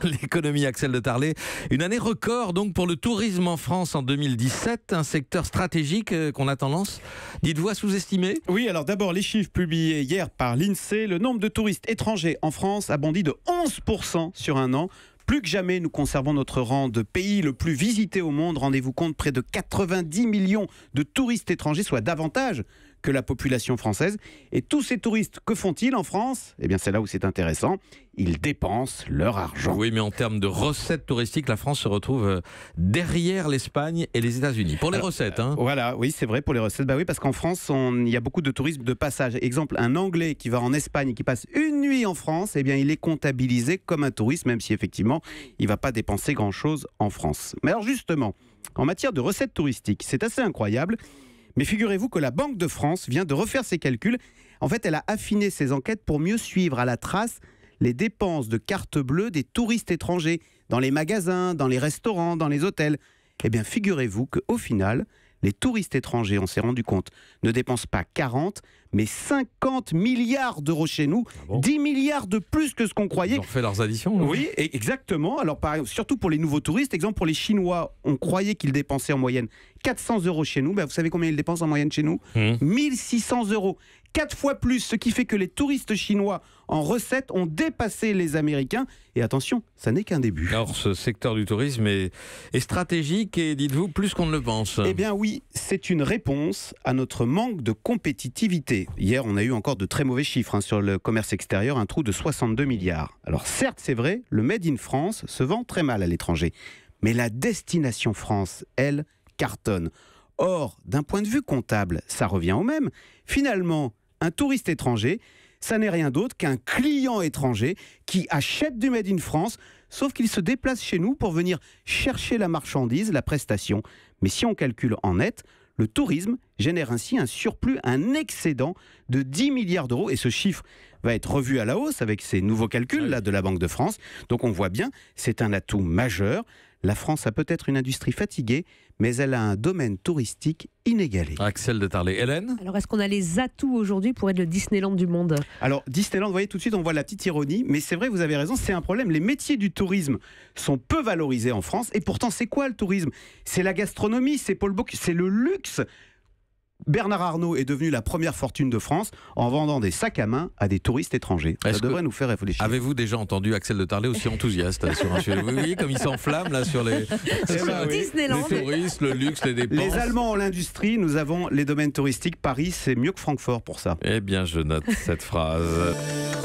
l'économie Axel de Tarlé. Une année record donc pour le tourisme en France en 2017, un secteur stratégique euh, qu'on a tendance, dites-vous, à sous-estimer Oui, alors d'abord les chiffres publiés hier par l'INSEE, le nombre de touristes étrangers en France a bondi de 11% sur un an. Plus que jamais, nous conservons notre rang de pays le plus visité au monde. Rendez-vous compte, près de 90 millions de touristes étrangers, soit davantage que la population française. Et tous ces touristes, que font-ils en France Eh bien, c'est là où c'est intéressant. Ils dépensent leur argent. Oui, mais en termes de recettes touristiques, la France se retrouve euh, derrière l'Espagne et les États-Unis. Pour les euh, recettes, hein. Euh, voilà, oui, c'est vrai pour les recettes. Bah oui, parce qu'en France, il y a beaucoup de tourisme de passage. Exemple, un Anglais qui va en Espagne et qui passe une nuit en France, eh bien, il est comptabilisé comme un touriste, même si effectivement, il ne va pas dépenser grand-chose en France. Mais alors justement, en matière de recettes touristiques, c'est assez incroyable. Mais figurez-vous que la Banque de France vient de refaire ses calculs. En fait, elle a affiné ses enquêtes pour mieux suivre à la trace les dépenses de carte bleue des touristes étrangers dans les magasins, dans les restaurants, dans les hôtels. Eh bien, figurez-vous qu'au final, les touristes étrangers, on s'est rendu compte, ne dépensent pas 40, mais 50 milliards d'euros chez nous, 10 ah milliards de plus que ce qu'on croyait. Ils ont fait leurs additions. Oui, exactement. Alors, surtout pour les nouveaux touristes, exemple pour les Chinois, on croyait qu'ils dépensaient en moyenne 400 euros chez nous. Bah, vous savez combien ils dépensent en moyenne chez nous 1600 mmh. euros. quatre fois plus, ce qui fait que les touristes chinois en recette ont dépassé les Américains. Et attention, ça n'est qu'un début. Alors ce secteur du tourisme est, est stratégique et dites-vous plus qu'on ne le pense. Eh bien oui, c'est une réponse à notre manque de compétitivité hier, on a eu encore de très mauvais chiffres hein, sur le commerce extérieur, un trou de 62 milliards. Alors certes, c'est vrai, le Made in France se vend très mal à l'étranger. Mais la destination France, elle, cartonne. Or, d'un point de vue comptable, ça revient au même. Finalement, un touriste étranger, ça n'est rien d'autre qu'un client étranger qui achète du Made in France, sauf qu'il se déplace chez nous pour venir chercher la marchandise, la prestation. Mais si on calcule en net, le tourisme génère ainsi un surplus, un excédent de 10 milliards d'euros. Et ce chiffre va être revu à la hausse avec ces nouveaux calculs ah là de la Banque de France. Donc on voit bien, c'est un atout majeur. La France a peut-être une industrie fatiguée, mais elle a un domaine touristique inégalé. Axel de Tarlet. Hélène Alors, est-ce qu'on a les atouts aujourd'hui pour être le Disneyland du monde Alors, Disneyland, vous voyez, tout de suite, on voit la petite ironie, mais c'est vrai, vous avez raison, c'est un problème. Les métiers du tourisme sont peu valorisés en France, et pourtant, c'est quoi le tourisme C'est la gastronomie, c'est Paul Bocuse, c'est le luxe, Bernard Arnault est devenu la première fortune de France en vendant des sacs à main à des touristes étrangers. Ça devrait nous faire évoluer. Avez-vous déjà entendu Axel de Tarlet aussi enthousiaste sur un sujet Vous comme il s'enflamme là sur les, les touristes, le luxe, les dépenses. Les Allemands ont l'industrie, nous avons les domaines touristiques. Paris, c'est mieux que Francfort pour ça. Eh bien, je note cette phrase.